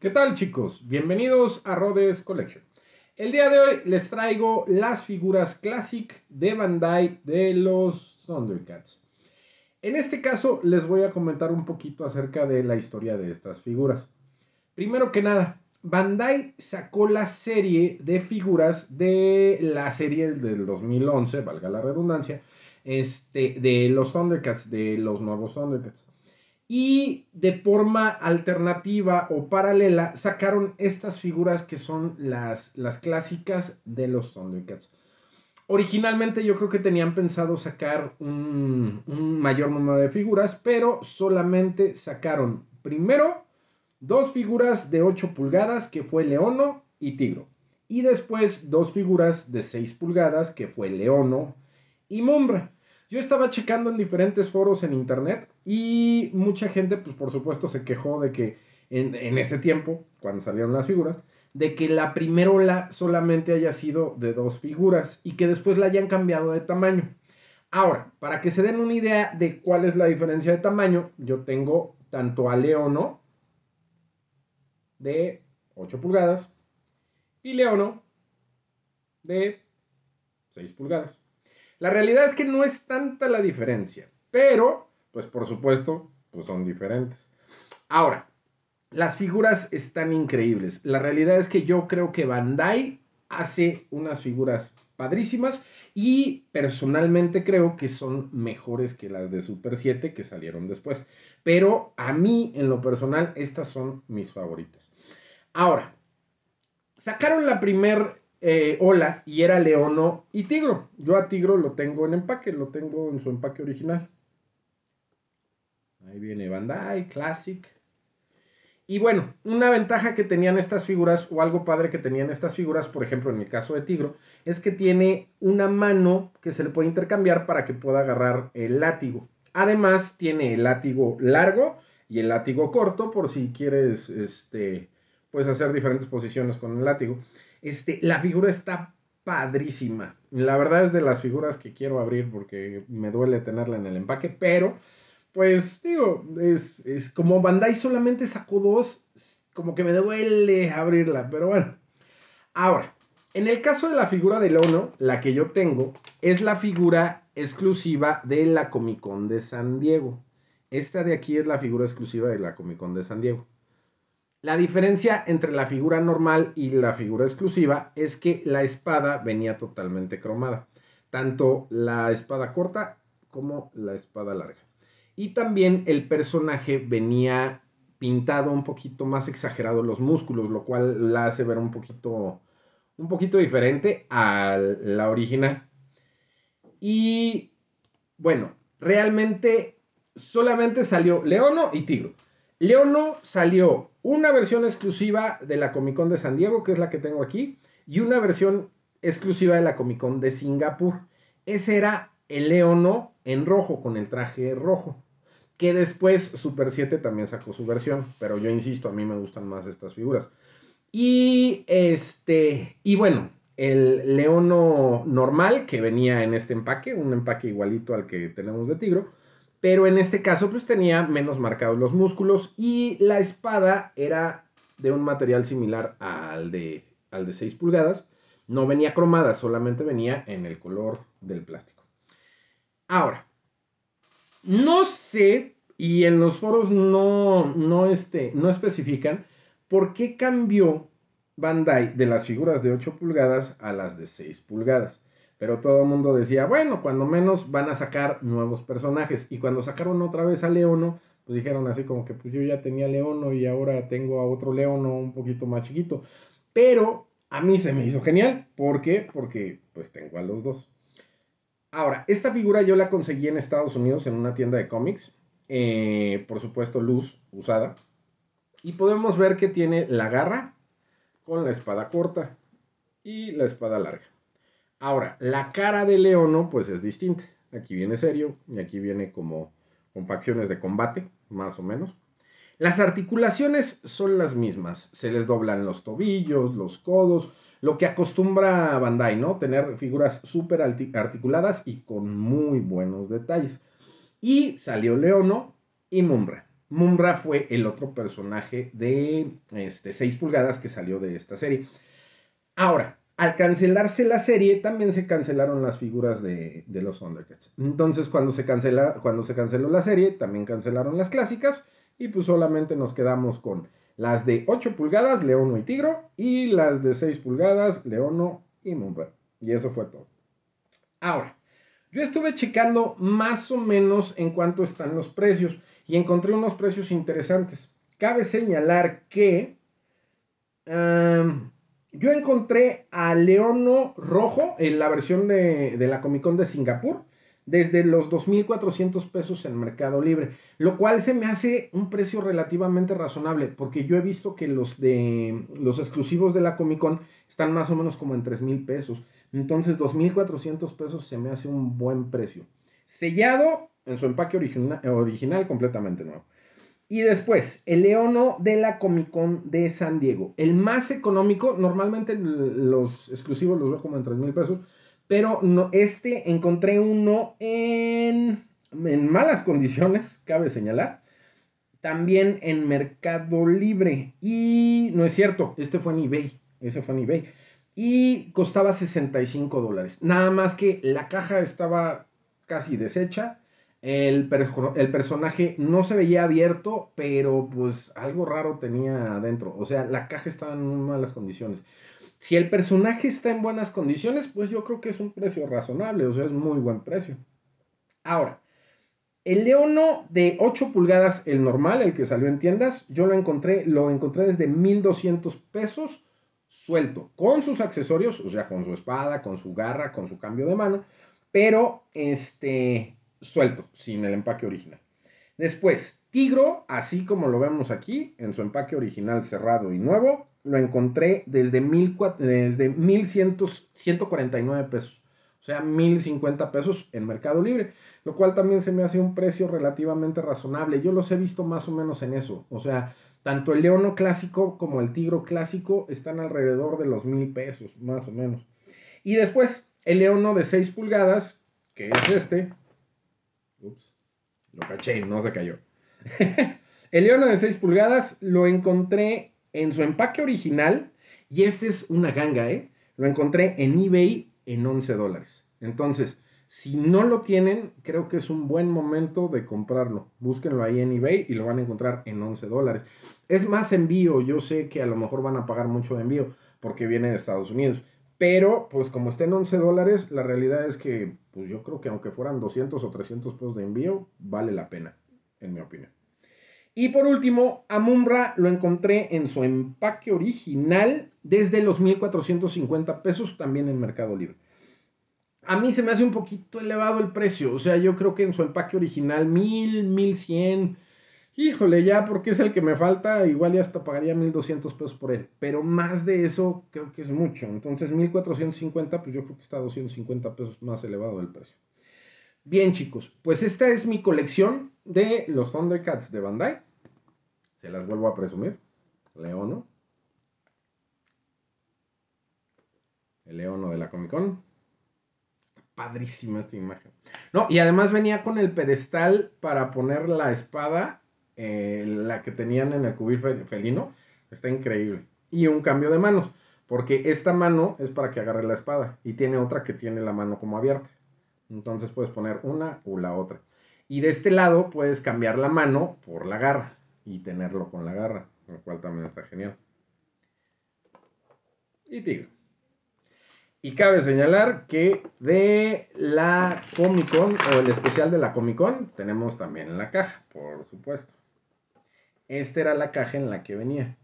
¿Qué tal chicos? Bienvenidos a Rhodes Collection. El día de hoy les traigo las figuras Classic de Bandai de los Thundercats. En este caso les voy a comentar un poquito acerca de la historia de estas figuras. Primero que nada, Bandai sacó la serie de figuras de la serie del 2011, valga la redundancia, este, de los Thundercats, de los nuevos Thundercats y de forma alternativa o paralela sacaron estas figuras que son las, las clásicas de los Thundercats. Originalmente yo creo que tenían pensado sacar un, un mayor número de figuras, pero solamente sacaron primero dos figuras de 8 pulgadas que fue Leono y Tigro. Y después dos figuras de 6 pulgadas que fue Leono y Mumbra. Yo estaba checando en diferentes foros en internet y mucha gente, pues por supuesto, se quejó de que en, en ese tiempo, cuando salieron las figuras, de que la primera ola solamente haya sido de dos figuras y que después la hayan cambiado de tamaño. Ahora, para que se den una idea de cuál es la diferencia de tamaño, yo tengo tanto a Leono de 8 pulgadas y Leono de 6 pulgadas. La realidad es que no es tanta la diferencia, pero, pues por supuesto, pues son diferentes. Ahora, las figuras están increíbles. La realidad es que yo creo que Bandai hace unas figuras padrísimas y personalmente creo que son mejores que las de Super 7 que salieron después. Pero a mí, en lo personal, estas son mis favoritas. Ahora, sacaron la primer eh, hola, y era Leono y Tigro. Yo a Tigro lo tengo en empaque, lo tengo en su empaque original. Ahí viene Bandai, Classic. Y bueno, una ventaja que tenían estas figuras, o algo padre que tenían estas figuras, por ejemplo en el caso de Tigro, es que tiene una mano que se le puede intercambiar para que pueda agarrar el látigo. Además, tiene el látigo largo y el látigo corto, por si quieres este, puedes hacer diferentes posiciones con el látigo. Este, la figura está padrísima. La verdad es de las figuras que quiero abrir porque me duele tenerla en el empaque, pero pues digo, es, es como Bandai solamente sacó dos, como que me duele abrirla, pero bueno. Ahora, en el caso de la figura del Ono, la que yo tengo, es la figura exclusiva de la Comic Con de San Diego. Esta de aquí es la figura exclusiva de la Comic Con de San Diego. La diferencia entre la figura normal y la figura exclusiva es que la espada venía totalmente cromada, tanto la espada corta como la espada larga. Y también el personaje venía pintado un poquito más exagerado los músculos, lo cual la hace ver un poquito, un poquito diferente a la original. Y bueno, realmente solamente salió Leono y Tigro. Leono salió una versión exclusiva de la Comic Con de San Diego, que es la que tengo aquí, y una versión exclusiva de la Comic Con de Singapur. Ese era el Leono en rojo, con el traje rojo. Que después Super 7 también sacó su versión. Pero yo insisto, a mí me gustan más estas figuras. Y este. Y bueno, el Leono normal que venía en este empaque, un empaque igualito al que tenemos de Tigro pero en este caso pues tenía menos marcados los músculos y la espada era de un material similar al de, al de 6 pulgadas. No venía cromada, solamente venía en el color del plástico. Ahora, no sé, y en los foros no, no, este, no especifican, por qué cambió Bandai de las figuras de 8 pulgadas a las de 6 pulgadas. Pero todo el mundo decía, bueno, cuando menos van a sacar nuevos personajes. Y cuando sacaron otra vez a Leono, pues dijeron así como que pues yo ya tenía Leono y ahora tengo a otro Leono un poquito más chiquito. Pero a mí se me hizo genial. ¿Por qué? Porque pues tengo a los dos. Ahora, esta figura yo la conseguí en Estados Unidos en una tienda de cómics. Eh, por supuesto, luz usada. Y podemos ver que tiene la garra con la espada corta y la espada larga. Ahora, la cara de Leono, pues es distinta. Aquí viene serio y aquí viene como facciones de combate, más o menos. Las articulaciones son las mismas. Se les doblan los tobillos, los codos, lo que acostumbra Bandai, ¿no? Tener figuras súper articuladas y con muy buenos detalles. Y salió Leono y Mumra. Mumra fue el otro personaje de este, 6 pulgadas que salió de esta serie. Ahora, al cancelarse la serie, también se cancelaron las figuras de, los Thundercats. Entonces, cuando se, cancela, cuando se canceló la serie, también cancelaron las clásicas. Y pues solamente nos quedamos con las de 8 pulgadas, Leono y Tigro, y las de 6 pulgadas, Leono y Mumber. Y eso fue todo. Ahora, yo estuve checando más o menos en cuánto están los precios y encontré unos precios interesantes. Cabe señalar que yo encontré a Leono Rojo en la versión de, la Comic Con de Singapur desde los 2.400 pesos en Mercado Libre, lo cual se me hace un precio relativamente razonable, porque yo he visto que los, de, los exclusivos de la Comic Con están más o menos como en 3.000 pesos. Entonces 2.400 pesos se me hace un buen precio. Sellado en su empaque original completamente nuevo. Y después, el Leono de la Comic Con de San Diego. El más económico, normalmente los exclusivos los veo como en 3 mil pesos, pero no, este encontré uno en, en malas condiciones, cabe señalar. También en Mercado Libre. Y no es cierto, este fue en eBay. Ese fue en eBay. Y costaba 65 dólares. Nada más que la caja estaba casi deshecha el, el, personaje no se veía abierto, pero pues algo raro tenía adentro. O sea, la caja estaba en malas condiciones. Si el personaje está en buenas condiciones, pues yo creo que es un precio razonable, o sea, es muy buen precio. Ahora, el Leono de 8 pulgadas, el normal, el que salió en tiendas, yo lo encontré, lo encontré desde 1200 pesos suelto, con sus accesorios, o sea, con su espada, con su garra, con su cambio de mano, pero este, suelto, sin el empaque original. Después, Tigro, así como lo vemos aquí, en su empaque original cerrado y nuevo, lo encontré desde, 1.149 pesos. O sea, 1.050 pesos en Mercado Libre. Lo cual también se me hace un precio relativamente razonable. Yo los he visto más o menos en eso. O sea, tanto el leono clásico como el tigro clásico están alrededor de los 1.000 pesos, más o menos. Y después, el leono de 6 pulgadas, que es este, lo caché, no se cayó. el león de 6 pulgadas lo encontré en su empaque original. Y este es una ganga, ¿eh? Lo encontré en eBay en 11 dólares. Entonces, si no lo tienen, creo que es un buen momento de comprarlo. Búsquenlo ahí en eBay y lo van a encontrar en 11 dólares. Es más envío, yo sé que a lo mejor van a pagar mucho de envío porque viene de Estados Unidos pero, pues como está en 11 dólares, la realidad es que, pues yo creo que aunque fueran 200 o 300 pesos de envío, vale la pena, en mi opinión. Y por último, Amumbra lo encontré en su empaque original desde los 1450 pesos también en Mercado Libre. A mí se me hace un poquito elevado el precio, o sea, yo creo que en su empaque original 1000, 1100 híjole, ya porque es el que me falta, igual ya hasta pagaría 1200 pesos por él. Pero más de eso creo que es mucho. Entonces 1450, pues yo creo que está a 250 pesos más elevado el precio. Bien chicos, pues esta es mi colección de los Thundercats de Bandai. Se las vuelvo a presumir. Leono. El Leono de la Comic Con. padrísima esta imagen. No, y además venía con el pedestal para poner la espada eh, la que tenían en el cubil felino, está increíble. Y un cambio de manos, porque esta mano es para que agarre la espada y tiene otra que tiene la mano como abierta. Entonces puedes poner una u la otra. Y de este lado puedes cambiar la mano por la garra y tenerlo con la garra, lo cual también está genial. Y tigre. Y cabe señalar que de la Comic Con o el especial de la Comic Con tenemos también la caja, por supuesto. Esta era la caja en la que venía.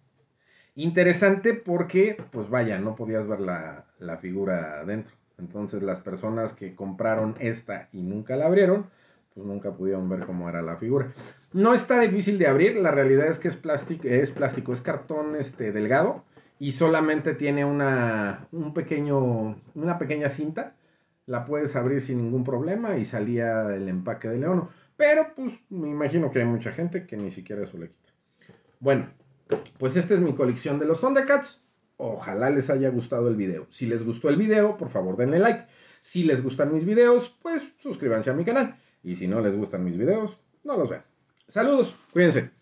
Interesante porque, pues vaya, no podías ver la, figura adentro. Entonces las personas que compraron esta y nunca la abrieron, pues nunca pudieron ver cómo era la figura. No está difícil de abrir, la realidad es que es plástico, es, plástico, es cartón este, delgado y solamente tiene una, un pequeño, una pequeña cinta. La puedes abrir sin ningún problema y salía el empaque de león Pero pues me imagino que hay mucha gente que ni siquiera eso le quita. Bueno, pues esta es mi colección de los Thundercats. Ojalá les haya gustado el video. Si les gustó el video, por favor denle like. Si les gustan mis videos, pues suscríbanse a mi canal. Y si no les gustan mis videos, no los vean. Saludos, cuídense.